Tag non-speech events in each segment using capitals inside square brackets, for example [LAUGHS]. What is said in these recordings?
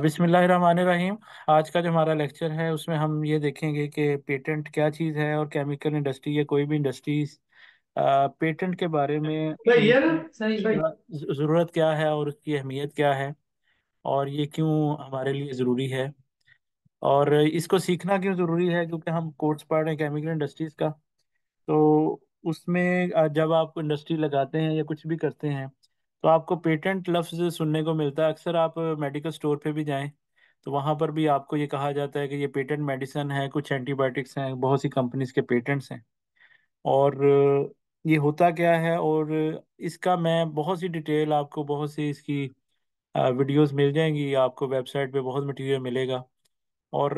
बिस्मिल्लाहिर्रहमानिर्रहीम आज का जो हमारा लेक्चर है उसमें हम ये देखेंगे कि पेटेंट क्या चीज़ है और केमिकल इंडस्ट्री या कोई भी इंडस्ट्रीज़ पेटेंट के बारे में ज़रूरत क्या है और उसकी अहमियत क्या है और ये क्यों हमारे लिए ज़रूरी है और इसको सीखना क्यों ज़रूरी है क्योंकि हम कोर्स पढ़ रहे हैं केमिकल इंडस्ट्रीज़ का तो उसमें जब आप इंडस्ट्री लगाते हैं या कुछ भी करते हैं तो आपको पेटेंट लफ्ज़ सुनने को मिलता है अक्सर आप मेडिकल स्टोर पे भी जाएं तो वहाँ पर भी आपको ये कहा जाता है कि ये पेटेंट मेडिसिन है कुछ एंटीबायोटिक्स हैं बहुत सी कंपनीज के पेटेंट्स हैं और ये होता क्या है और इसका मैं बहुत सी डिटेल आपको बहुत सी इसकी वीडियोस मिल जाएंगी आपको वेबसाइट पे बहुत मटेरियल मिलेगा और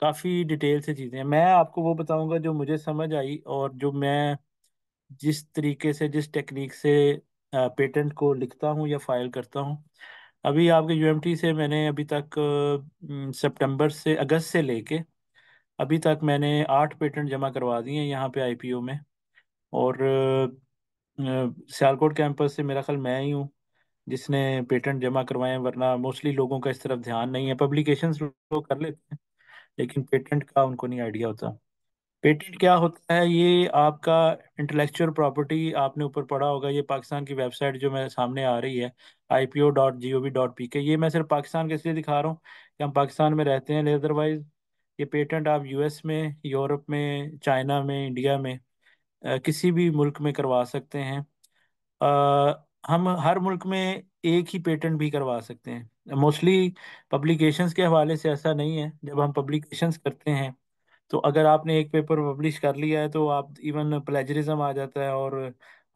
काफ़ी डिटेल से चीज़ें मैं आपको वो बताऊंगा जो मुझे समझ आई और जो मैं जिस तरीके से जिस टेक्निक से पेटेंट को लिखता हूँ या फाइल करता हूँ अभी आपके यू से मैंने अभी तक सितंबर से अगस्त से लेके अभी तक मैंने आठ पेटेंट जमा करवा दिए हैं यहाँ पे आईपीओ में और सियालकोट कैंपस से मेरा ख्याल मैं ही हूँ जिसने पेटेंट जमा करवाए वरना मोस्टली लोगों का इस तरफ ध्यान नहीं है पब्लिकेशंस लोग कर लेते हैं लेकिन पेटेंट का उनको नहीं आइडिया होता पेटेंट क्या होता है ये आपका इंटेलेक्चुअल प्रॉपर्टी आपने ऊपर पढ़ा होगा ये पाकिस्तान की वेबसाइट जो मेरे सामने आ रही है I P O dot G O V dot P K ये मैं सिर्फ पाकिस्तान के इसलिए दिखा रहा हूँ कि हम पाकिस्तान में रहते हैं अदरवाइज ये पेटेंट आप यू एस में यूरोप में चाइना में इंडिया में आ, किसी भी मुल्क में करवा सकते हैं आ, हम हर मुल्क में एक ही पेटेंट भी करवा सकते हैं मोस्टली पब्लिकेशंस के हवाले से ऐसा नहीं है जब हम पब्लिकेशंस करते हैं तो अगर आपने एक पेपर पब्लिश कर लिया है तो आप इवन प्लेजरिज्म आ जाता है और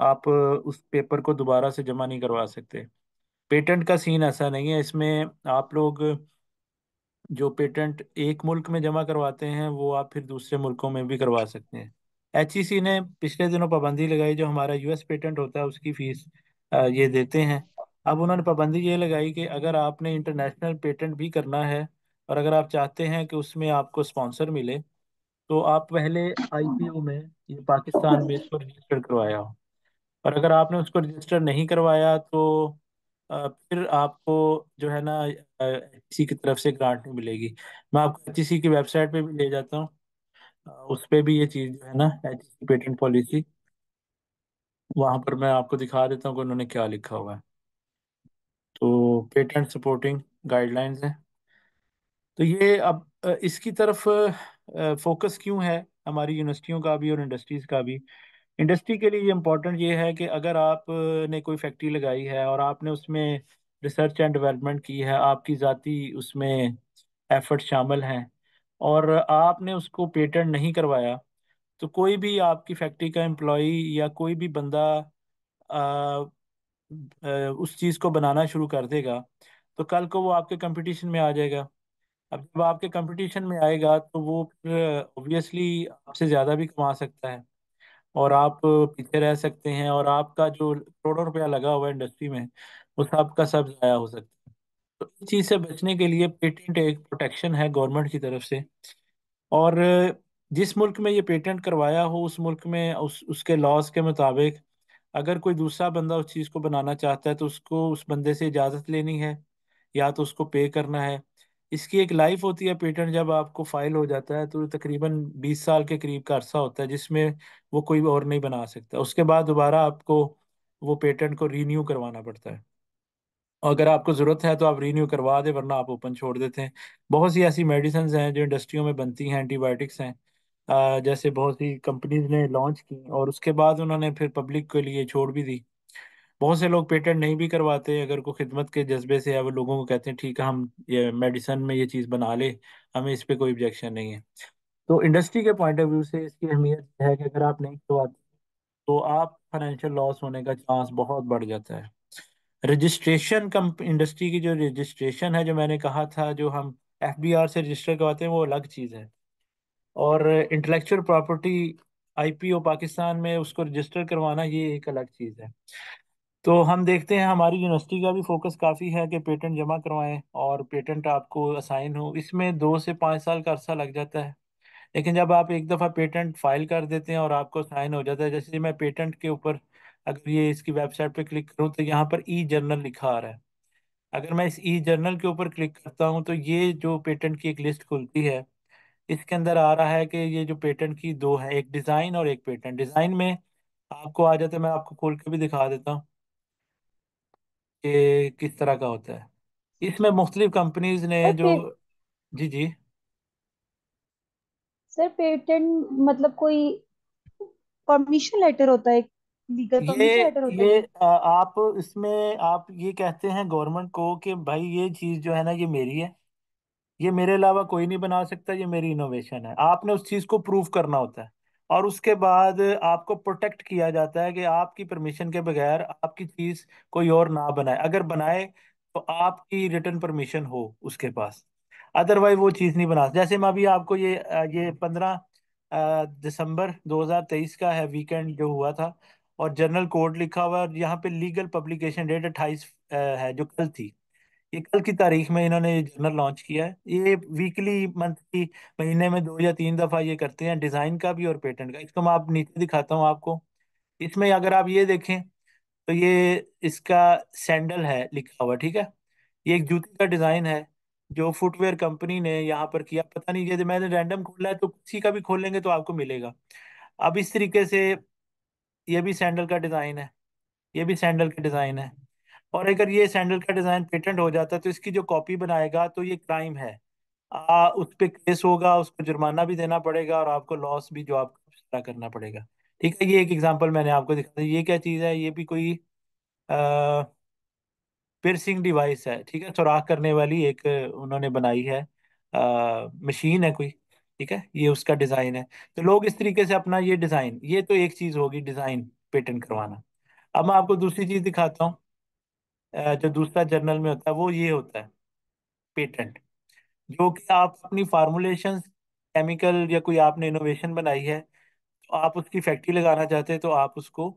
आप उस पेपर को दोबारा से जमा नहीं करवा सकते पेटेंट का सीन ऐसा नहीं है इसमें आप लोग जो पेटेंट एक मुल्क में जमा करवाते हैं वो आप फिर दूसरे मुल्कों में भी करवा सकते हैं एच ने पिछले दिनों पाबंदी लगाई जो हमारा यूएस पेटेंट होता है उसकी फीस ये देते हैं अब उन्होंने पाबंदी ये लगाई कि अगर आपने इंटरनेशनल पेटेंट भी करना है और अगर आप चाहते हैं कि उसमें आपको स्पॉन्सर मिले तो आप पहले आईपीओ में ये पाकिस्तान में इसको रजिस्टर करवाया हो और अगर आपने उसको रजिस्टर नहीं करवाया तो फिर आपको जो है ना सी की तरफ से ग्रांट नहीं मिलेगी मैं आपको सी की वेबसाइट पे भी ले जाता हूँ उस पर भी ये चीज़ जो है ना सी पेटेंट पॉलिसी वहाँ पर मैं आपको दिखा देता हूँ कि उन्होंने क्या लिखा हुआ है तो पेटेंट सपोर्टिंग गाइडलाइंस हैं तो ये अब इसकी तरफ फोकस क्यों है हमारी यूनिवर्सिटियों का भी और इंडस्ट्रीज का भी इंडस्ट्री के लिए इम्पोर्टेंट ये है कि अगर आपने कोई फैक्ट्री लगाई है और आपने उसमें रिसर्च एंड डेवलपमेंट की है आपकी ज़ाती उसमें एफर्ट शामिल हैं और आपने उसको पेटेंट नहीं करवाया तो कोई भी आपकी फैक्ट्री का एम्प्लॉ या कोई भी बंदा आ, आ, उस चीज़ को बनाना शुरू कर देगा तो कल को वो आपके कंपटीशन में आ जाएगा अब जब आपके कंपटीशन में आएगा तो वो फिर ऑब्वियसली आपसे ज़्यादा भी कमा सकता है और आप पीछे रह सकते हैं और आपका जो करोड़ों रुपया लगा हुआ है इंडस्ट्री में वो सब का सब ज़ाया हो सकता है तो इस चीज़ से बचने के लिए पेटेंट एक प्रोटेक्शन है गवर्नमेंट की तरफ से और जिस मुल्क में ये पेटेंट करवाया हो उस मुल्क में उस उसके लॉज के मुताबिक अगर कोई दूसरा बंदा उस चीज़ को बनाना चाहता है तो उसको उस बंदे से इजाज़त लेनी है या तो उसको पे करना है इसकी एक लाइफ होती है पेटेंट जब आपको फाइल हो जाता है तो तकरीबन बीस साल के करीब का अरसा होता है जिसमें वो कोई और नहीं बना सकता उसके बाद दोबारा आपको वो पेटेंट को रीन्यू करवाना पड़ता है और अगर आपको ज़रूरत है तो आप रीन्यू करवा दें वरना आप ओपन छोड़ देते हैं बहुत सी ऐसी मेडिसन हैं जो इंडस्ट्रियों में बनती हैं एंटीबायोटिक्स हैं जैसे बहुत सी कंपनीज ने लॉन्च की और उसके बाद उन्होंने फिर पब्लिक के लिए छोड़ भी दी बहुत से लोग पेटेंट नहीं भी करवाते अगर कोई खिदमत के जज्बे से है वो लोगों को कहते हैं ठीक है हम ये मेडिसन में ये चीज़ बना ले हमें इस पर कोई ऑब्जेक्शन नहीं है तो इंडस्ट्री के पॉइंट ऑफ व्यू से इसकी अहमियत है कि अगर आप नहीं करवाते तो आप फाइनेंशियल लॉस होने का चांस बहुत बढ़ जाता है रजिस्ट्रेशन कम इंडस्ट्री की जो रजिस्ट्रेशन है जो मैंने कहा था जो हम एफ से रजिस्टर करवाते हैं वो अलग चीज़ है और इंटेलेक्चुअल प्रॉपर्टी आईपीओ पाकिस्तान में उसको रजिस्टर करवाना ये एक अलग चीज़ है तो हम देखते हैं हमारी यूनिवर्सिटी का भी फोकस काफ़ी है कि पेटेंट जमा करवाएं और पेटेंट आपको असाइन हो इसमें दो से पाँच साल का अर्सा लग जाता है लेकिन जब आप एक दफ़ा पेटेंट फाइल कर देते हैं और आपको साइन हो जाता है जैसे मैं पेटेंट के ऊपर अगर ये इसकी वेबसाइट पे क्लिक करूँ तो यहाँ पर ई जर्नल लिखा आ रहा है अगर मैं इस ई जर्नल के ऊपर क्लिक करता हूँ तो ये जो पेटेंट की एक लिस्ट खुलती है इसके अंदर आ रहा है कि ये जो पेटेंट की दो है एक डिज़ाइन और एक पेटेंट डिज़ाइन में आपको आ जाते मैं आपको खोल के भी दिखा देता हूँ कि किस तरह का होता है इसमें मुख्तलिफ कंपनीज ने जो जी जी सर पेटेंट मतलब कोई परमिशन लेटर होता है लीगल ये परमिशन लेटर होता है ये आप इसमें आप ये कहते हैं गवर्नमेंट को कि भाई ये चीज़ जो है ना ये मेरी है ये मेरे अलावा कोई नहीं बना सकता ये मेरी इनोवेशन है आपने उस चीज़ को प्रूव करना होता है और उसके बाद आपको प्रोटेक्ट किया जाता है कि आपकी परमिशन के बगैर आपकी चीज कोई और ना बनाए अगर बनाए तो आपकी रिटर्न परमिशन हो उसके पास अदरवाइज वो चीज़ नहीं बना जैसे मैं अभी आपको ये ये पंद्रह दिसंबर 2023 का है वीकेंड जो हुआ था और जनरल कोड लिखा हुआ है और यहाँ पे लीगल पब्लिकेशन डेट 28 है जो कल थी ये कल की तारीख में इन्होंने ये जर्नल लॉन्च किया है ये वीकली मंथली महीने में दो या तीन दफा ये करते हैं डिजाइन का भी और पेटेंट का इसको मैं आप नीचे दिखाता हूँ आपको इसमें अगर आप ये देखें तो ये इसका सैंडल है लिखा हुआ ठीक है ये एक जूते का डिजाइन है जो फुटवेयर कंपनी ने यहाँ पर किया पता नहीं जैसे मैंने रैंडम खोला है तो किसी का भी खोलेंगे तो आपको मिलेगा अब इस तरीके से ये भी सैंडल का डिजाइन है ये भी सैंडल का डिजाइन है और अगर ये सैंडल का डिजाइन पेटेंट हो जाता है तो इसकी जो कॉपी बनाएगा तो ये क्राइम है आ, उस पर केस होगा उसको जुर्माना भी देना पड़ेगा और आपको लॉस भी जो आपको करना पड़ेगा ठीक है ये एक एग्जांपल मैंने आपको दिखाया ये क्या चीज़ है ये भी कोई पिरसिंग डिवाइस है ठीक है सुराख करने वाली एक उन्होंने बनाई है आ, मशीन है कोई ठीक है ये उसका डिज़ाइन है तो लोग इस तरीके से अपना ये डिज़ाइन ये तो एक चीज़ होगी डिज़ाइन पेटेंट करवाना अब मैं आपको दूसरी चीज़ दिखाता हूँ जो दूसरा जर्नल में होता है वो ये होता है पेटेंट जो कि आप अपनी फार्मूलेशन केमिकल या कोई आपने इनोवेशन बनाई है तो आप उसकी फैक्ट्री लगाना चाहते हैं तो आप उसको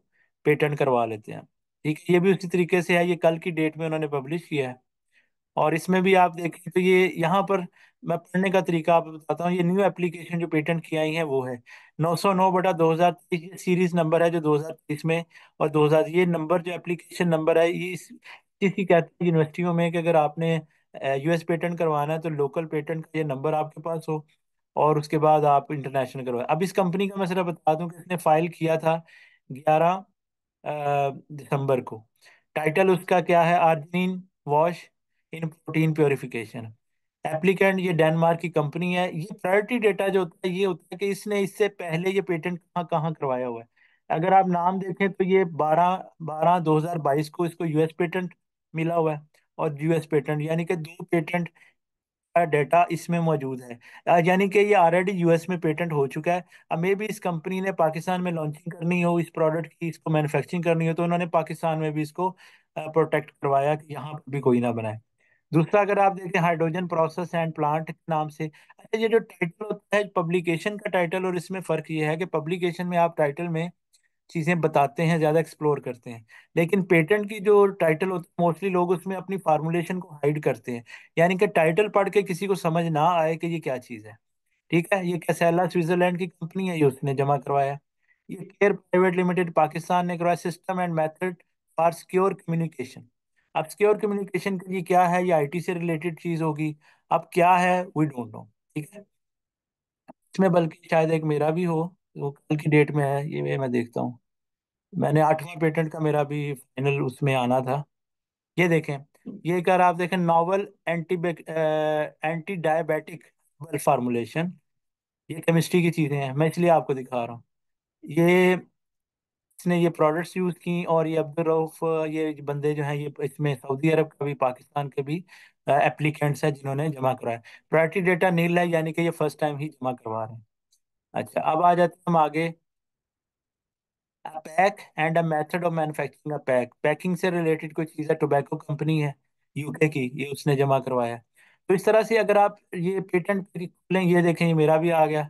पेटेंट करवा लेते हैं ठीक है ये भी उसी तरीके से है ये कल की डेट में उन्होंने पब्लिश किया है और इसमें भी आप देखें तो ये यहाँ पर मैं पढ़ने का तरीका आप बताता हूँ ये न्यू एप्लीकेशन जो पेटेंट किया है वो है नौ सौ नौ बटा दो हज़ार तेईस सीरीज नंबर है जो दो हज़ार तेईस में और दो हज़ार ये नंबर जो एप्लीकेशन नंबर है ये इस चीज़ की कहते हैं यूनिवर्सिटियों में कि अगर आपने यूएस पेटेंट करवाना है तो लोकल पेटेंट का ये नंबर आपके पास हो और उसके बाद आप इंटरनेशनल करवाए अब इस कंपनी का मैं सिर्फ बता दूं कि इसने फाइल किया था ग्यारह दिसंबर को टाइटल उसका क्या है arginine wash in protein purification applicant ये डेनमार्क की कंपनी है ये प्रायोरिटी डेटा जो होता है ये होता है कि इसने इससे पहले ये पेटेंट कहाँ कहाँ करवाया हुआ है अगर आप नाम देखें तो ये बारह बारह दो हजार बाईस को इसको यूएस पेटेंट मिला हुआ है और यूएस पेटेंट यानी कि दो पेटेंट का डेटा इसमें मौजूद है यानी कि ये ऑलरेडी यूएस में पेटेंट हो चुका है अब मे भी इस कंपनी ने पाकिस्तान में लॉन्चिंग करनी हो इस प्रोडक्ट की इसको मैन्युफैक्चरिंग करनी हो तो उन्होंने पाकिस्तान में भी इसको प्रोटेक्ट करवाया कि यहाँ पर भी कोई ना बनाए दूसरा अगर आप देखें हाइड्रोजन प्रोसेस एंड प्लांट के नाम से ये जो टाइटल होता है पब्लिकेशन का टाइटल और इसमें फर्क ये है कि पब्लिकेशन में आप टाइटल में चीज़ें बताते हैं ज़्यादा एक्सप्लोर करते हैं लेकिन पेटेंट की जो टाइटल होती है मोस्टली लोग उसमें अपनी फार्मुलेशन को हाइड करते हैं यानी कि टाइटल पढ़ के किसी को समझ ना आए कि ये क्या चीज़ है ठीक है ये कैसेला स्विट्जरलैंड की कंपनी है ये उसने जमा करवाया ये केयर प्राइवेट लिमिटेड पाकिस्तान ने करवाया system and method for secure communication अब सिक्योर कम्युनिकेशन के लिए क्या है ये आई से रिलेटेड चीज़ होगी अब क्या है वी डोंट नो ठीक है इसमें बल्कि शायद एक मेरा भी हो वो कल की डेट में है ये मैं देखता हूँ मैंने आठवें पेटेंट का मेरा भी फाइनल उसमें आना था ये देखें ये कर आप देखें novel anti anti diabetic formulation ये केमिस्ट्री की चीज़ें हैं मैं इसलिए आपको दिखा रहा हूँ ये इसने ये प्रोडक्ट्स यूज़ की और ये अब्दुलरऊफ ये बंदे जो हैं ये इसमें सऊदी अरब का भी पाकिस्तान के भी एप्लीकेंट्स हैं जिन्होंने जमा कराया प्रायरिटी डेटा नील है यानी कि ये फर्स्ट टाइम ही जमा करवा रहे हैं अच्छा अब आ जाते हैं हम आगे pack and a method of manufacturing a pack packing से रिलेटेड कोई चीज़ है टोबैको कंपनी है यूके की ये उसने जमा करवाया तो इस तरह से अगर आप ये पेटेंट खोलें ये देखें ये मेरा भी आ गया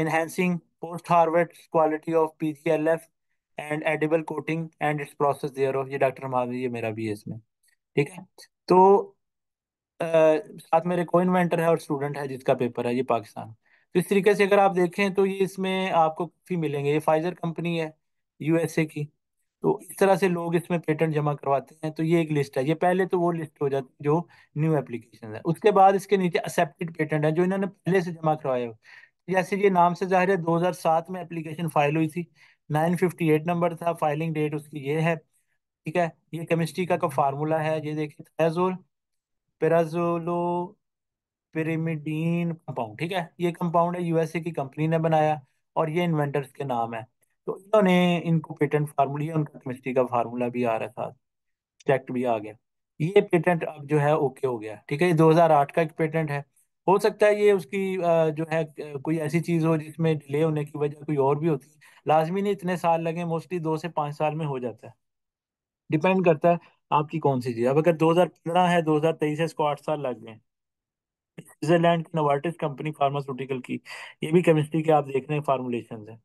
enhancing post harvest quality of P G L F and edible coating and its process thereof ये डॉक्टर मावी ये मेरा भी है इसमें ठीक है तो आ, साथ मेरे को इन्वेंटर है और स्टूडेंट है जिसका पेपर है ये पाकिस्तान इस तरीके से अगर आप देखें तो ये इसमें आपको काफ़ी मिलेंगे ये फाइजर कंपनी है यूएसए की तो इस तरह से लोग इसमें पेटेंट जमा करवाते हैं तो ये एक लिस्ट है ये पहले तो वो लिस्ट हो जाती है जो न्यू एप्लीकेशन है उसके बाद इसके नीचे एक्सेप्टेड पेटेंट है जो इन्होंने पहले से जमा करवाए जैसे ये नाम से जाहिर है 2007 में एप्लीकेशन फाइल हुई थी 958 नंबर था फाइलिंग डेट उसकी ये है ठीक है ये केमिस्ट्री का फार्मूला तो है ये देखिए पेराजोलो पिरिमिडीन कंपाउंड ठीक है ये कंपाउंड है यूएसए की कंपनी ने बनाया और ये इन्वेंटर्स के नाम है तो इन्होंने इनको पेटेंट फार्मूला उनका केमिस्ट्री का फार्मूला भी आ रहा था चेक भी आ गया ये पेटेंट अब जो है ओके हो गया ठीक है दो हजार आठ का एक पेटेंट है हो सकता है ये उसकी जो है कोई ऐसी चीज हो जिसमें डिले होने की वजह कोई और भी होती है लाजमी नहीं इतने साल लगे मोस्टली दो से पांच साल में हो जाता है डिपेंड करता है आपकी कौन सी चीज अब अगर 2015 है 2023 है इसको आठ साल लग गए स्विट्जरलैंड की नोवार्टिस कंपनी फार्मास्यूटिकल की ये भी केमिस्ट्री के आप देख रहे हैं फार्मुलेशन है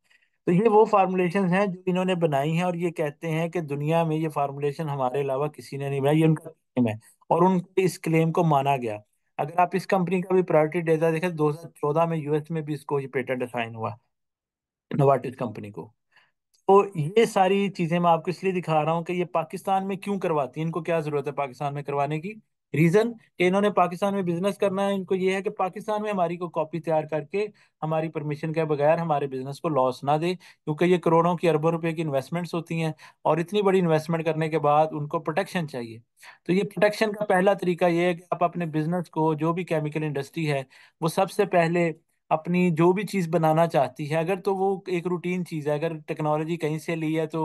तो ये वो फार्मुलेशन हैं जो इन्होंने बनाई हैं और ये कहते हैं कि दुनिया में ये फार्मुलेशन हमारे अलावा किसी ने नहीं बनाया ये उनका क्लेम है और उनके इस क्लेम को माना गया अगर आप इस कंपनी का भी प्रायोरिटी डेटा देखें 2014 में यूएस में भी इसको ये पेटेंट असाइन हुआ नोवार्टिस कंपनी को तो ये सारी चीज़ें मैं आपको इसलिए दिखा रहा हूँ कि ये पाकिस्तान में क्यों करवाती है इनको क्या ज़रूरत है पाकिस्तान में करवाने की रीजन कि इन्होंने पाकिस्तान में बिजनेस करना है इनको ये है कि पाकिस्तान में हमारी को कॉपी तैयार करके हमारी परमिशन के बगैर हमारे बिजनेस को लॉस ना दे क्योंकि ये करोड़ों की अरबों रुपए की इन्वेस्टमेंट्स होती हैं और इतनी बड़ी इन्वेस्टमेंट करने के बाद उनको प्रोटेक्शन चाहिए तो ये प्रोटेक्शन का पहला तरीका ये है कि आप अपने बिजनेस को जो भी केमिकल इंडस्ट्री है वो सबसे पहले अपनी जो भी चीज़ बनाना चाहती है अगर तो वो एक रूटीन चीज़ है अगर टेक्नोलॉजी कहीं से ली है तो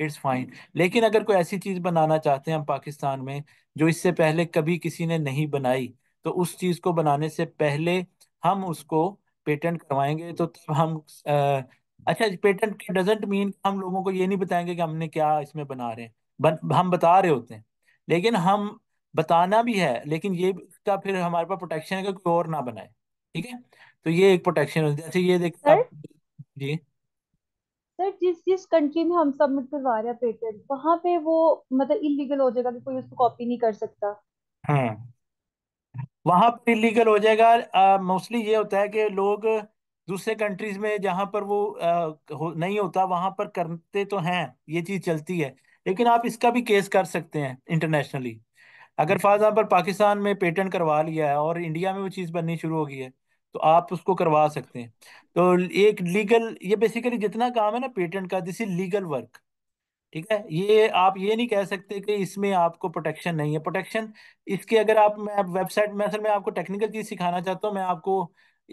इट्स फाइन लेकिन अगर कोई ऐसी चीज़ बनाना चाहते हैं हम पाकिस्तान में जो इससे पहले कभी किसी ने नहीं बनाई तो उस चीज को बनाने से पहले हम उसको पेटेंट करवाएंगे तो तब हम आ, अच्छा पेटेंट डजेंट मीन हम लोगों को ये नहीं बताएंगे कि हमने क्या इसमें बना रहे हैं बन, हम बता रहे होते हैं लेकिन हम बताना भी है लेकिन ये का फिर हमारे पास प्रोटेक्शन है कि कोई और ना बनाए ठीक है तो ये एक प्रोटेक्शन अच्छा, जैसे ये देखिए जी सर जिस जिस कंट्री में हम सबमिट करवा रहे हैं पेटेंट वहां पे वो मतलब इलीगल हो जाएगा कि कोई उसको कॉपी नहीं कर सकता हम्म वहां पर इलीगल हो जाएगा मोस्टली ये होता है कि लोग दूसरे कंट्रीज में जहां पर वो आ, हो, नहीं होता वहां पर करते तो हैं ये चीज चलती है लेकिन आप इसका भी केस कर सकते हैं इंटरनेशनली अगर फॉर एग्जाम्पल हम्म। पाकिस्तान में पेटेंट करवा लिया है और इंडिया में वो चीज बननी शुरू हो गई है तो आप उसको करवा सकते हैं तो एक लीगल ये बेसिकली जितना काम है ना पेटेंट का दिस इज लीगल वर्क ठीक है ये आप ये नहीं कह सकते कि इसमें आपको प्रोटेक्शन नहीं है प्रोटेक्शन इसके अगर आप मैं वेबसाइट में असल में आपको टेक्निकल चीज़ सिखाना चाहता हूँ मैं आपको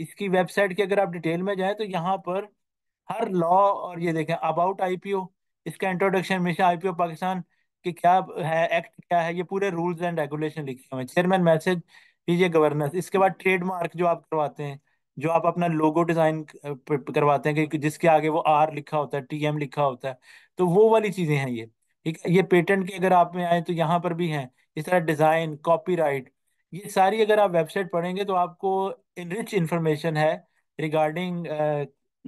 इसकी वेबसाइट की अगर आप डिटेल में जाए तो यहाँ पर हर लॉ और ये देखें अबाउट आईपीओ इसका इंट्रोडक्शन हमेशा आईपीओ पाकिस्तान के क्या है एक्ट क्या है ये पूरे रूल्स एंड रेगुलेशन लिखे हुए हैं चेयरमैन मैसेज फिर ये गवर्नेंस इसके बाद ट्रेडमार्क जो आप करवाते हैं जो आप अपना लोगो डिजाइन करवाते हैं कि जिसके आगे वो आर लिखा होता है टीएम लिखा होता है तो वो वाली चीजें हैं ये ठीक ये पेटेंट के अगर आप में आए तो यहाँ पर भी हैं इस तरह डिजाइन कॉपीराइट ये सारी अगर आप वेबसाइट पढ़ेंगे तो आपको रिच इंफॉर्मेशन है रिगार्डिंग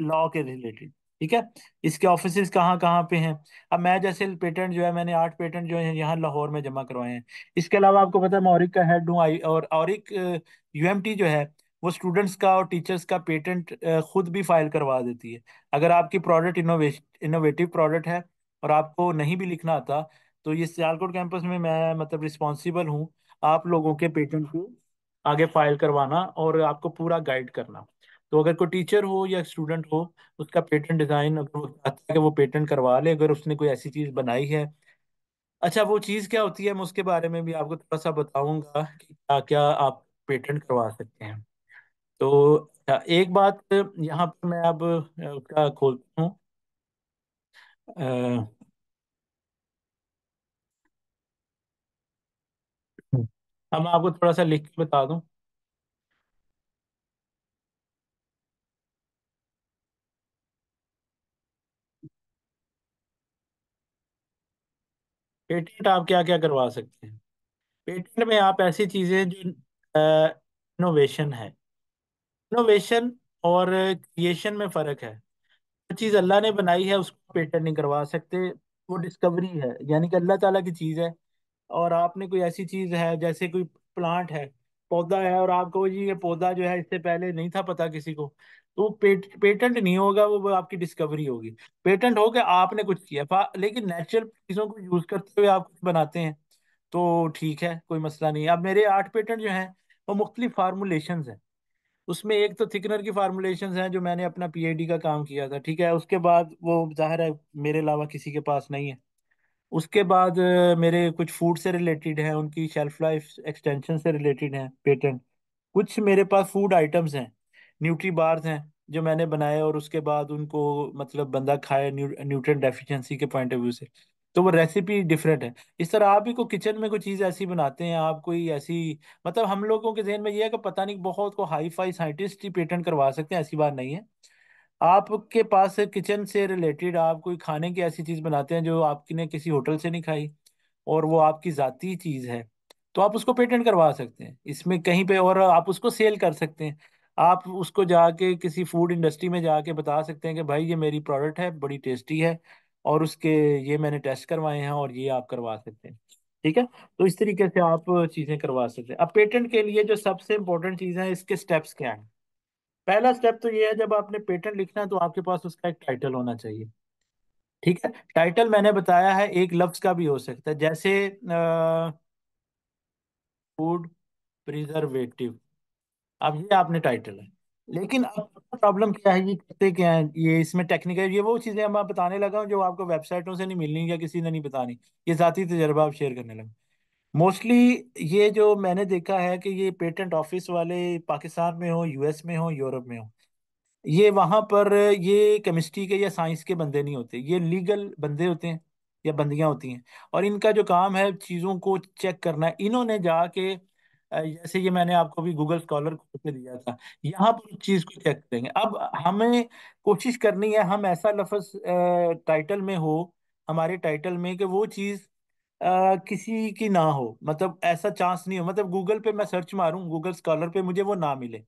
लॉ के रिलेटेड ठीक है इसके ऑफिस कहाँ कहाँ पे हैं अब मैं जैसे पेटेंट जो है मैंने आठ पेटेंट जो है यहाँ लाहौर में जमा करवाए हैं इसके अलावा आपको पता है मैं औरिक का हेड हूँ और औरिक यूएमटी जो है वो स्टूडेंट्स का और टीचर्स का पेटेंट खुद भी फाइल करवा देती है अगर आपकी प्रोडक्ट इनोवेश इनोवेटिव प्रोडक्ट है और आपको नहीं भी लिखना आता तो ये सियालकोट कैंपस में मैं मतलब रिस्पॉन्सिबल हूँ आप लोगों के पेटेंट को आगे फाइल करवाना और आपको पूरा गाइड करना तो अगर कोई टीचर हो या स्टूडेंट हो उसका पेटेंट डिजाइन अगर वो चाहता है कि वो पेटेंट करवा ले अगर उसने कोई ऐसी चीज बनाई है अच्छा वो चीज क्या होती है मैं उसके बारे में भी आपको थोड़ा सा बताऊंगा कि क्या क्या आप पेटेंट करवा सकते हैं तो अच्छा, एक बात यहाँ पर मैं अब उसका खोलता हूँ हम मैं आपको थोड़ा सा लिख के बता दूं पेटेंट आप क्या क्या करवा सकते हैं पेटेंट में आप ऐसी चीजें जो इनोवेशन है इनोवेशन और क्रिएशन में फर्क है जो चीज अल्लाह ने बनाई है उसको पेटेंट नहीं करवा सकते वो डिस्कवरी है यानी कि अल्लाह ताला की चीज है और आपने कोई ऐसी चीज है जैसे कोई प्लांट है पौधा है और आपको जी ये पौधा जो है इससे पहले नहीं था पता किसी को तो पेट, पेटेंट नहीं होगा वो आपकी डिस्कवरी होगी पेटेंट होगा आपने कुछ किया लेकिन नेचुरल चीजों को यूज करते हुए आप कुछ बनाते हैं तो ठीक है कोई मसला नहीं अब मेरे आठ पेटेंट जो हैं वो मुख्तलिफ फार्मूलेशन हैं उसमें एक तो थिकनर की फार्मूलेशन हैं जो मैंने अपना पीएचडी का काम किया था ठीक है उसके बाद वो जाहिर है मेरे अलावा किसी के पास नहीं है उसके बाद मेरे कुछ फूड से रिलेटेड हैं उनकी शेल्फ लाइफ एक्सटेंशन से रिलेटेड हैं पेटेंट कुछ मेरे पास फूड आइटम्स हैं न्यूट्री बार्स हैं जो मैंने बनाए और उसके बाद उनको मतलब बंदा खाए न्यूट्रन न्यूट्रिएंट डेफिशिएंसी के पॉइंट ऑफ व्यू से तो वो रेसिपी डिफरेंट है इस तरह आप भी को किचन में कोई चीज़ ऐसी बनाते हैं आप कोई ऐसी मतलब हम लोगों के जहन में ये है कि पता नहीं बहुत को हाई फाई साइंटिस्ट ही पेटेंट करवा सकते हैं ऐसी बात नहीं है आपके पास किचन से रिलेटेड आप कोई खाने की ऐसी चीज़ बनाते हैं जो आपने किसी होटल से नहीं खाई और वो आपकी ज़ाती चीज़ है तो आप उसको पेटेंट करवा सकते हैं इसमें कहीं पे और आप उसको सेल कर सकते हैं आप उसको जाके किसी फूड इंडस्ट्री में जाके बता सकते हैं कि भाई ये मेरी प्रोडक्ट है बड़ी टेस्टी है और उसके ये मैंने टेस्ट करवाए हैं और ये आप करवा सकते हैं ठीक है तो इस तरीके से आप चीज़ें करवा सकते हैं अब पेटेंट के लिए जो सबसे इंपॉर्टेंट चीज़ है इसके स्टेप्स क्या है पहला स्टेप तो ये है जब आपने पेटेंट लिखना है तो आपके पास उसका एक टाइटल होना चाहिए ठीक है टाइटल मैंने बताया है एक लफ्ज का भी हो सकता है जैसे फूड प्रिजर्वेटिव अब ये आपने टाइटल है लेकिन अब प्रॉब्लम क्या है ये करते क्या है ये इसमें टेक्निकल ये वो चीज़ें मैं बताने लगा हूँ जो आपको वेबसाइटों से नहीं मिलनी या किसी ने नहीं बतानी ये ज़ाती तजर्बा आप शेयर करने लगे मोस्टली ये जो मैंने देखा है कि ये पेटेंट ऑफिस वाले पाकिस्तान में हो यूएस में हो यूरोप में हो ये वहां पर ये केमिस्ट्री के या साइंस के बंदे नहीं होते ये लीगल बंदे होते हैं या बंदियां होती हैं और इनका जो काम है चीज़ों को चेक करना इन्होंने जाके जैसे ये मैंने आपको भी गूगल स्कॉलर खोल दिया था यहाँ पर उस चीज को चेक करेंगे अब हमें कोशिश करनी है हम ऐसा लफज टाइटल में हो हमारे टाइटल में कि वो चीज किसी की ना हो मतलब ऐसा चांस नहीं हो मतलब गूगल पे मैं सर्च मारूं गूगल स्कॉलर पे मुझे वो ना मिले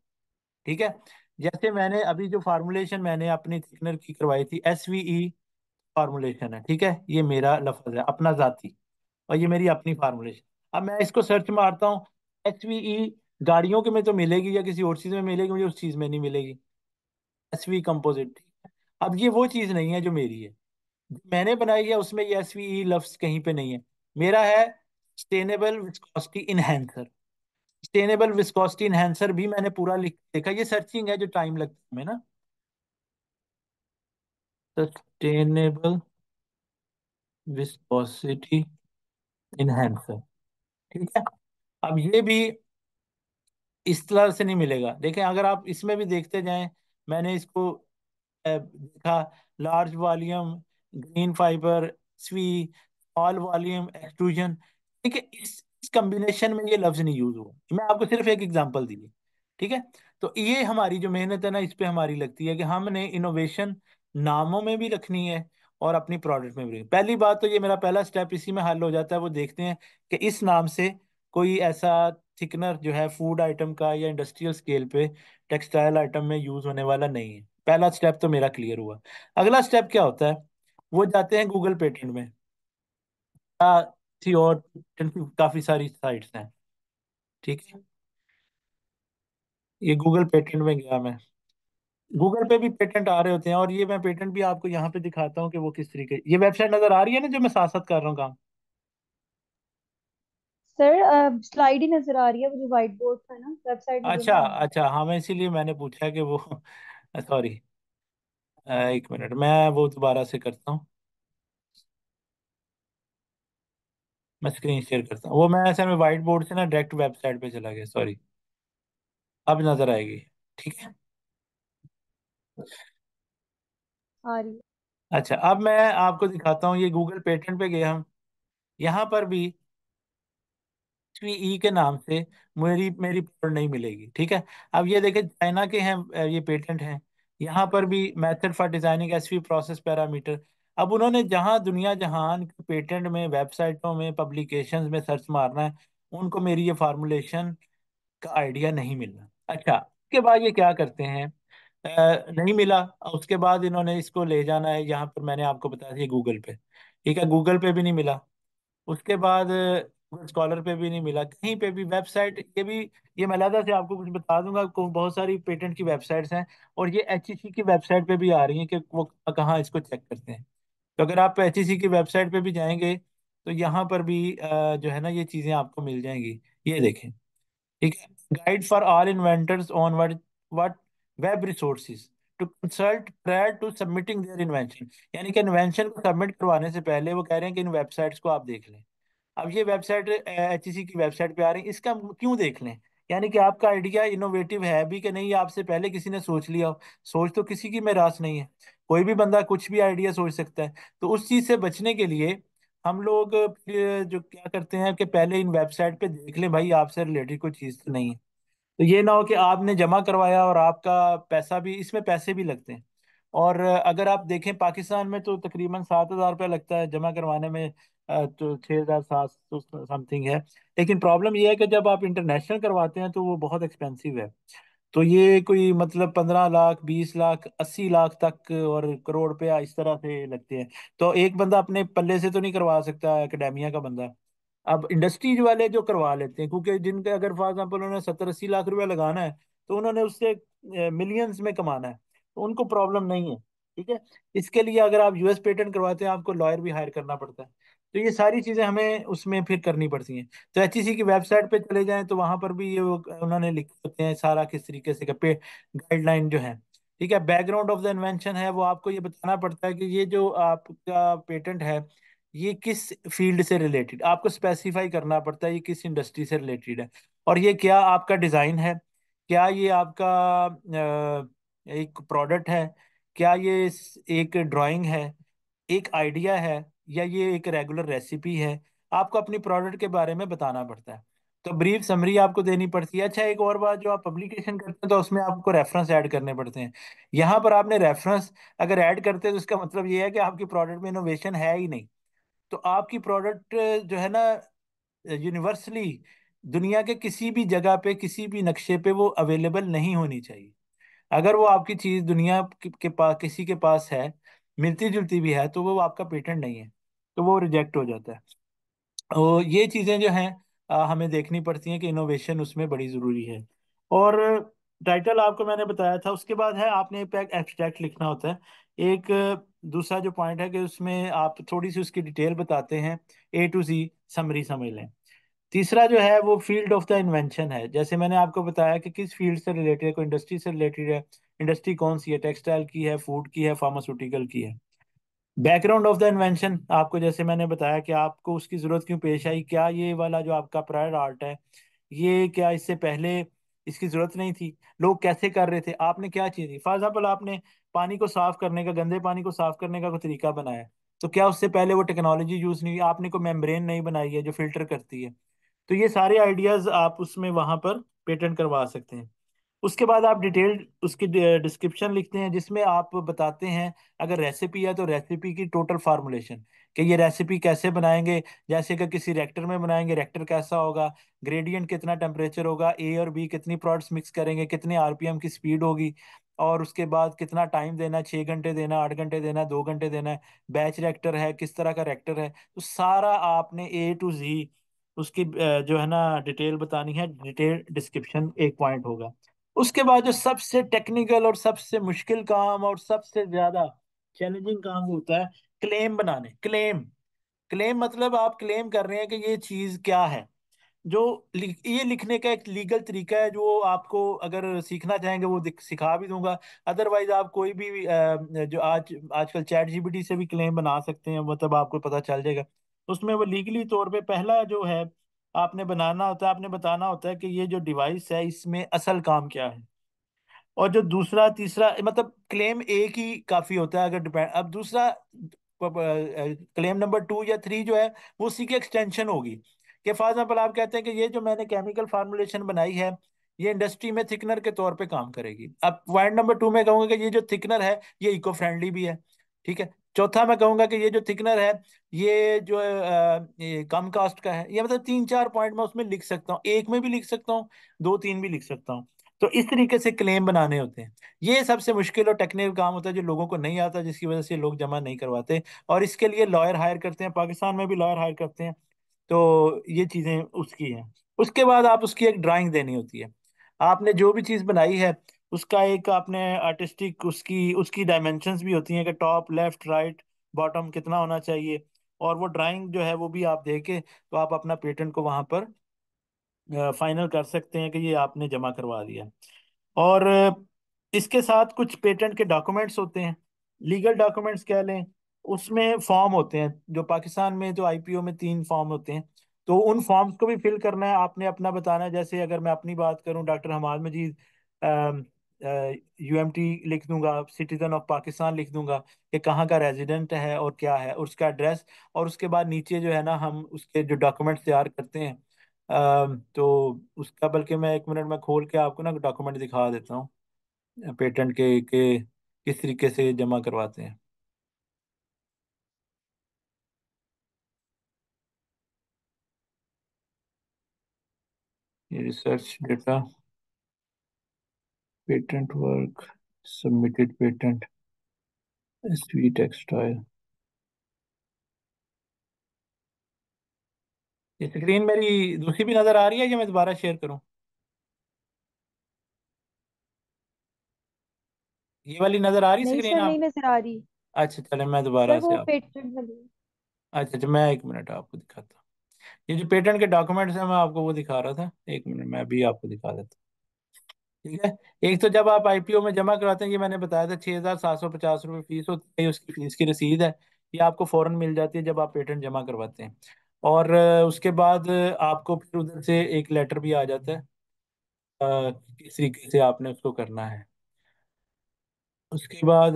ठीक है जैसे मैंने अभी जो फार्मुलेशन मैंने अपनी थिकनर की करवाई थी एस वी ई है ठीक है ये मेरा लफज है अपना जाति और ये मेरी अपनी फार्मुलेशन अब मैं इसको सर्च मारता हूँ एसवीई e गाड़ियों के में तो मिलेगी या किसी और चीज में मिलेगी मुझे उस चीज में नहीं मिलेगी एस वी कंपोजिट अब ये वो चीज नहीं है जो मेरी है मैंने बनाई है उसमें ये एस e लफ्स कहीं पे नहीं है मेरा है sustainable viscosity enhancer sustainable viscosity enhancer भी मैंने पूरा लिख देखा ये सर्चिंग है जो टाइम लगता है ना सस्टेनेबल विस्कोसिटी इनहेंसर ठीक है अब ये भी इस तरह से नहीं मिलेगा देखें अगर आप इसमें भी देखते जाएं मैंने इसको देखा लार्ज वॉल्यूम ग्रीन फाइबर स्वी स्मॉल वॉल्यूम एक्सट्रूजन ठीक है इस, इस कम्बिनेशन में ये लफ्ज नहीं यूज हुआ मैं आपको सिर्फ एक एग्जाम्पल दी ठीक है तो ये हमारी जो मेहनत है ना इस पर हमारी लगती है कि हमने इनोवेशन नामों में भी रखनी है और अपनी प्रोडक्ट में भी पहली बात तो ये मेरा पहला स्टेप इसी में हल हो जाता है वो देखते हैं कि इस नाम से कोई ऐसा थिकनर जो है फूड आइटम का या इंडस्ट्रियल स्केल पे टेक्सटाइल आइटम में यूज होने वाला नहीं है पहला स्टेप तो मेरा क्लियर हुआ अगला स्टेप क्या होता है वो जाते हैं गूगल पेटेंट में आ, थी और काफी सारी साइट्स हैं ठीक है ये गूगल पेटेंट में गया मैं गूगल पे भी पेटेंट आ रहे होते हैं और ये मैं पेटेंट भी आपको यहाँ पे दिखाता हूँ कि वो किस तरीके ये वेबसाइट नजर आ रही है ना जो मैं साथ साथ कर रहा हूँ काम सर स्लाइड ही नजर आ रही है वो जो व्हाइट बोर्ड था ना वेबसाइट में अच्छा बना अच्छा हाँ मैं इसीलिए मैंने पूछा कि वो सॉरी [LAUGHS] एक मिनट मैं वो दोबारा से करता हूँ मैं स्क्रीन शेयर करता हूँ वो मैं असल में व्हाइट बोर्ड से ना डायरेक्ट वेबसाइट पे चला गया सॉरी अब नजर आएगी ठीक है है अच्छा अब मैं आपको दिखाता हूँ ये गूगल पेटेंट पे गए हम यहाँ पर भी हिस्ट्री ई e के नाम से मेरी मेरी पेपर नहीं मिलेगी ठीक है अब ये देखें चाइना के हैं ये पेटेंट हैं यहाँ पर भी method for designing as process parameter अब उन्होंने जहाँ दुनिया जहान के पेटेंट में वेबसाइटों में पब्लिकेशन में सर्च मारना है उनको मेरी ये फार्मूलेशन का आइडिया नहीं मिलना अच्छा उसके बाद ये क्या करते हैं नहीं मिला उसके बाद इन्होंने इसको ले जाना है यहाँ पर मैंने आपको बताया था गूगल पे ठीक है गूगल पे भी नहीं मिला उसके बाद स्कॉलर पे भी नहीं मिला कहीं पे भी वेबसाइट ये भी ये मैं लादा से आपको कुछ बता दूंगा बहुत सारी पेटेंट की वेबसाइट्स हैं और ये एच e की वेबसाइट पे भी आ रही हैं कि वो कहाँ इसको चेक करते हैं तो अगर आप एच e की वेबसाइट पे भी जाएंगे तो यहाँ पर भी जो है ना ये चीज़ें आपको मिल जाएंगी ये देखें ठीक है guide for all inventors on what what web resources to consult prior to submitting their invention यानी कि इन्वेंशन को सबमिट करवाने से पहले वो कह रहे हैं कि इन वेबसाइट्स को आप देख लें अब ये वेबसाइट एच की वेबसाइट पे आ रही है इसका क्यों देख लें यानी कि आपका आइडिया इनोवेटिव है भी कि नहीं आपसे पहले किसी ने सोच लिया हो सोच तो किसी की मेरास नहीं है कोई भी बंदा कुछ भी आइडिया सोच सकता है तो उस चीज़ से बचने के लिए हम लोग जो क्या करते हैं कि पहले इन वेबसाइट पे देख लें भाई आपसे रिलेटेड कोई चीज़ तो नहीं है तो ये ना हो कि आपने जमा करवाया और आपका पैसा भी इसमें पैसे भी लगते हैं और अगर आप देखें पाकिस्तान में तो तकरीबन सात हज़ार रुपया लगता है जमा करवाने में तो छः हज़ार सात सौ समथिंग है लेकिन प्रॉब्लम यह है कि जब आप इंटरनेशनल करवाते हैं तो वो बहुत एक्सपेंसिव है तो ये कोई मतलब पंद्रह लाख बीस लाख अस्सी लाख तक और करोड़ रुपया इस तरह से लगते हैं तो एक बंदा अपने पल्ले से तो नहीं करवा सकता अकेडेमिया का बंदा अब इंडस्ट्रीज वाले जो करवा लेते हैं क्योंकि जिनका अगर फॉर एग्जाम्पल उन्होंने सत्तर अस्सी लाख रुपया लगाना है तो उन्होंने उससे मिलियंस में कमाना है तो उनको प्रॉब्लम नहीं है ठीक है इसके लिए अगर आप यूएस पेटेंट करवाते हैं आपको लॉयर भी हायर करना पड़ता है तो ये सारी चीजें हमें उसमें फिर करनी पड़ती हैं तो एच e की वेबसाइट पे चले जाएं तो वहां पर भी ये उन्होंने लिखे होते हैं सारा किस तरीके से गाइडलाइन जो है ठीक है बैकग्राउंड ऑफ द इन्वेंशन है वो आपको ये बताना पड़ता है कि ये जो आपका पेटेंट है ये किस फील्ड से रिलेटेड आपको स्पेसिफाई करना पड़ता है ये किस इंडस्ट्री से रिलेटेड है और ये क्या आपका डिज़ाइन है क्या ये आपका एक प्रोडक्ट है क्या ये एक ड्राइंग है एक आइडिया है या ये एक रेगुलर रेसिपी है आपको अपनी प्रोडक्ट के बारे में बताना पड़ता है तो ब्रीफ समरी आपको देनी पड़ती है अच्छा एक और बात जो आप पब्लिकेशन करते हैं तो उसमें आपको रेफरेंस ऐड करने पड़ते हैं यहाँ पर आपने रेफरेंस अगर ऐड करते हैं तो इसका मतलब ये है कि आपकी प्रोडक्ट में इनोवेशन है ही नहीं तो आपकी प्रोडक्ट जो है ना यूनिवर्सली दुनिया के किसी भी जगह पे किसी भी नक्शे पे वो अवेलेबल नहीं होनी चाहिए अगर वो आपकी चीज दुनिया के, पास किसी के पास है मिलती जुलती भी है तो वो आपका पेटेंट नहीं है तो वो रिजेक्ट हो जाता है और ये चीज़ें जो हैं हमें देखनी पड़ती हैं कि इनोवेशन उसमें बड़ी ज़रूरी है और टाइटल आपको मैंने बताया था उसके बाद है आपने एक एब्स्ट्रैक्ट लिखना होता है एक दूसरा जो पॉइंट है कि उसमें आप थोड़ी सी उसकी डिटेल बताते हैं ए टू जी समरी समझ लें तीसरा जो है वो फील्ड ऑफ द इन्वेंशन है जैसे मैंने आपको बताया कि किस फील्ड से रिलेटेड है कोई इंडस्ट्री से रिलेटेड है इंडस्ट्री कौन सी है टेक्सटाइल की है फूड की है फार्मास्यूटिकल की है बैकग्राउंड ऑफ द इन्वेंशन आपको जैसे मैंने बताया कि आपको उसकी ज़रूरत क्यों पेश आई क्या ये वाला जो आपका प्रायर आर्ट है ये क्या इससे पहले इसकी ज़रूरत नहीं थी लोग कैसे कर रहे थे आपने क्या चीज़ थी फॉर एग्जाम्पल आपने पानी को साफ़ करने का गंदे पानी को साफ़ करने का कोई तरीका बनाया तो क्या उससे पहले वो टेक्नोलॉजी यूज़ नहीं हुई आपने कोई मेम्ब्रेन नहीं बनाई है जो फिल्टर करती है तो ये सारे आइडियाज आप उसमें वहां पर पेटेंट करवा सकते हैं उसके बाद आप डिटेल उसकी डिस्क्रिप्शन लिखते हैं जिसमें आप बताते हैं अगर रेसिपी है तो रेसिपी की टोटल फार्मुलेशन कि ये रेसिपी कैसे बनाएंगे जैसे कि किसी रेक्टर में बनाएंगे रेक्टर कैसा होगा ग्रेडियंट कितना टेम्परेचर होगा ए और बी कितनी प्रोडक्ट्स मिक्स करेंगे कितने आरपीएम की स्पीड होगी और उसके बाद कितना टाइम देना छः घंटे देना आठ घंटे देना दो घंटे देना बैच रेक्टर है किस तरह का रेक्टर है तो सारा आपने ए टू जी उसकी जो है ना डिटेल बतानी है डिटेल डिस्क्रिप्शन एक पॉइंट होगा उसके बाद जो सबसे टेक्निकल और सबसे मुश्किल काम और सबसे ज्यादा चैलेंजिंग काम होता है क्लेम बनाने क्लेम क्लेम मतलब आप क्लेम कर रहे हैं कि ये चीज क्या है जो ये लिखने का एक लीगल तरीका है जो आपको अगर सीखना चाहेंगे वो सिखा भी दूंगा अदरवाइज आप कोई भी जो आज आजकल चैट जीपीटी से भी क्लेम बना सकते हैं मतलब आपको पता चल जाएगा उसमें वो लीगली तौर पे पहला जो है आपने बनाना होता है आपने बताना होता है कि ये जो डिवाइस है इसमें असल काम क्या है और जो दूसरा तीसरा मतलब क्लेम एक ही काफी होता है अगर डिपेंड अब दूसरा क्लेम नंबर टू या थ्री जो है वो उसी की एक्सटेंशन होगी कि फॉर एग्जाम्पल आप कहते हैं कि ये जो मैंने केमिकल फार्मुलेशन बनाई है ये इंडस्ट्री में थिकनर के तौर पे काम करेगी अब पॉइंट नंबर टू में कहूंगा कि ये जो थिकनर है ये इको फ्रेंडली भी है ठीक है चौथा मैं कहूंगा कि ये जो थिकनर है ये जो ये कम कास्ट का है ये मतलब तीन चार पॉइंट मैं उसमें लिख सकता हूँ एक में भी लिख सकता हूँ दो तीन भी लिख सकता हूँ तो इस तरीके से क्लेम बनाने होते हैं ये सबसे मुश्किल और टेक्निकल काम होता है जो लोगों को नहीं आता जिसकी वजह से लोग जमा नहीं करवाते और इसके लिए लॉयर हायर करते हैं पाकिस्तान में भी लॉयर हायर करते हैं तो ये चीज़ें उसकी हैं उसके बाद आप उसकी एक ड्राइंग देनी होती है आपने जो भी चीज़ बनाई है उसका एक आपने आर्टिस्टिक उसकी उसकी डायमेंशंस भी होती हैं कि टॉप लेफ्ट राइट बॉटम कितना होना चाहिए और वो ड्राइंग जो है वो भी आप दे के तो आप अपना पेटेंट को वहाँ पर फाइनल कर सकते हैं कि ये आपने जमा करवा दिया और इसके साथ कुछ पेटेंट के डॉक्यूमेंट्स होते हैं लीगल डॉक्यूमेंट्स कह लें उसमें फॉर्म होते हैं जो पाकिस्तान में जो आईपीओ में तीन फॉर्म होते हैं तो उन फॉर्म्स को भी फिल करना है आपने अपना बताना है जैसे अगर मैं अपनी बात करूं डॉक्टर हमाद मजीद यूएमटी लिख दूंगा सिटीजन ऑफ पाकिस्तान लिख दूंगा कि कहाँ का रेजिडेंट है और क्या है और उसका एड्रेस और उसके बाद नीचे जो है ना हम उसके जो डॉक्यूमेंट्स तैयार करते हैं आ, तो उसका बल्कि मैं एक मिनट में खोल के आपको ना डॉक्यूमेंट दिखा देता हूँ पेटेंट के, के किस तरीके से जमा करवाते हैं ये research data patent work, submitted patent, SV textile. Screen मेरी दूसरी भी नजर आ रही है या मैं दोबारा शेयर करूं ये वाली नजर आ रही नहीं स्क्रीन आप नहीं नजर आ रही अच्छा चले मैं दोबारा से अच्छा, अच्छा मैं एक मिनट आपको दिखाता हूँ ये जो पेटेंट के डॉक्यूमेंट्स हैं मैं आपको वो दिखा रहा था एक मिनट मैं भी आपको दिखा देता हूँ ठीक है एक तो जब आप आईपीओ में जमा कराते हैं ये मैंने बताया था छह हजार सात सौ पचास रुपये फीस होती है उसकी फीस की रसीद है ये आपको फौरन मिल जाती है जब आप पेटेंट जमा करवाते हैं और उसके बाद आपको फिर उधर से एक लेटर भी आ जाता है किस तरीके से आपने उसको करना है उसके बाद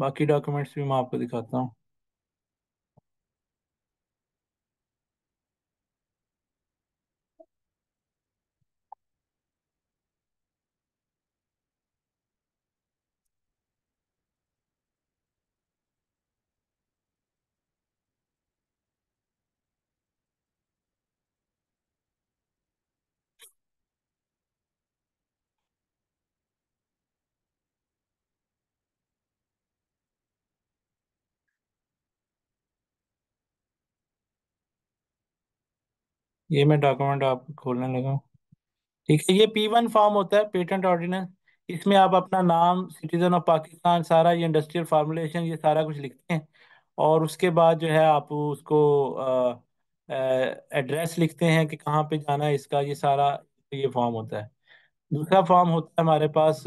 बाकी डॉक्यूमेंट्स भी मैं आपको दिखाता हूँ ये मैं डॉक्यूमेंट आप खोलने लगा हूँ ठीक है ये पी वन फॉर्म होता है पेटेंट ऑर्डिनेंस इसमें आप अपना नाम सिटीजन ऑफ पाकिस्तान सारा ये इंडस्ट्रियल फार्मुलेशन ये सारा कुछ लिखते हैं और उसके बाद जो है आप उसको एड्रेस लिखते हैं कि कहाँ पे जाना है इसका ये सारा ये फॉर्म होता है दूसरा फॉर्म होता है हमारे पास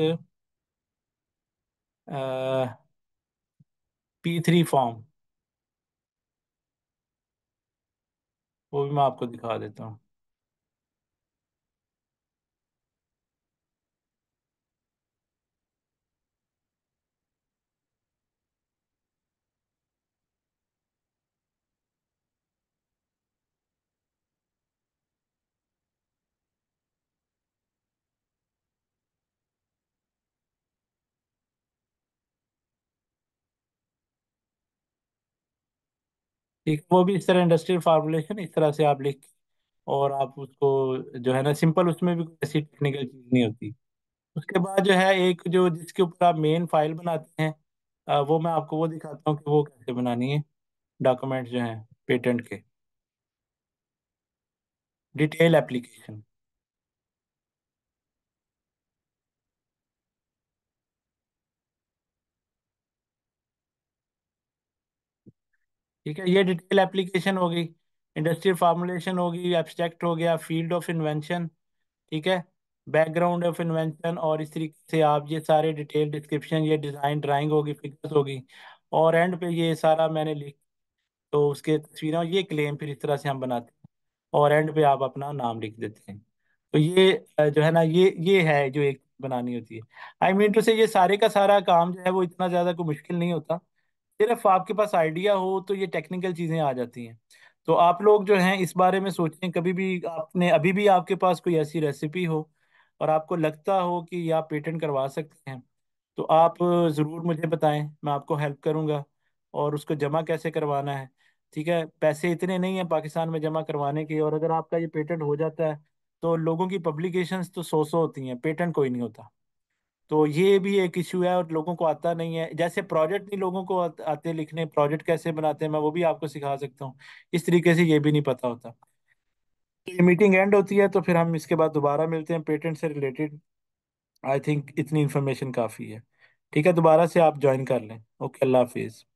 पी थ्री फॉर्म वो भी मैं आपको दिखा देता हूँ ठीक वो भी इस तरह इंडस्ट्रियल फार्मूलेशन इस तरह से आप लिख के और आप उसको जो है ना सिंपल उसमें भी कोई ऐसी टेक्निकल चीज़ नहीं होती उसके बाद जो है एक जो जिसके ऊपर आप मेन फाइल बनाते हैं वो मैं आपको वो दिखाता हूँ कि वो कैसे बनानी है डॉक्यूमेंट जो हैं पेटेंट के डिटेल एप्लीकेशन ठीक है ये डिटेल एप्लीकेशन होगी इंडस्ट्रियल फार्मुलेशन होगी एब्सट्रैक्ट हो गया फील्ड ऑफ इन्वेंशन ठीक है बैकग्राउंड ऑफ इन्वेंशन और इस तरीके से आप ये सारे डिटेल डिस्क्रिप्शन ये डिज़ाइन ड्राइंग होगी फिगर्स होगी और एंड पे ये सारा मैंने लिख तो उसके तस्वीर ये क्लेम फिर इस तरह से हम बनाते हैं और एंड पे आप अपना नाम लिख देते हैं तो ये जो है ना ये ये है जो एक बनानी होती है आई मीन टू से ये सारे का सारा काम जो है वो इतना ज़्यादा कोई मुश्किल नहीं होता सिर्फ आपके पास आइडिया हो तो ये टेक्निकल चीजें आ जाती हैं तो आप लोग जो हैं इस बारे में सोचें कभी भी आपने अभी भी आपके पास कोई ऐसी रेसिपी हो और आपको लगता हो कि आप पेटेंट करवा सकते हैं तो आप ज़रूर मुझे बताएं मैं आपको हेल्प करूंगा और उसको जमा कैसे करवाना है ठीक है पैसे इतने नहीं हैं पाकिस्तान में जमा करवाने के और अगर आपका ये पेटेंट हो जाता है तो लोगों की पब्लिकेशंस तो सौ सौ होती हैं पेटेंट कोई नहीं होता तो ये भी एक इशू है और लोगों को आता नहीं है जैसे प्रोजेक्ट नहीं लोगों को आते लिखने प्रोजेक्ट कैसे बनाते हैं मैं वो भी आपको सिखा सकता हूँ इस तरीके से ये भी नहीं पता होता तो ये मीटिंग एंड होती है तो फिर हम इसके बाद दोबारा मिलते हैं पेटेंट से रिलेटेड आई थिंक इतनी इन्फॉर्मेशन काफ़ी है ठीक है दोबारा से आप ज्वाइन कर लें ओके अल्लाह हाफिज़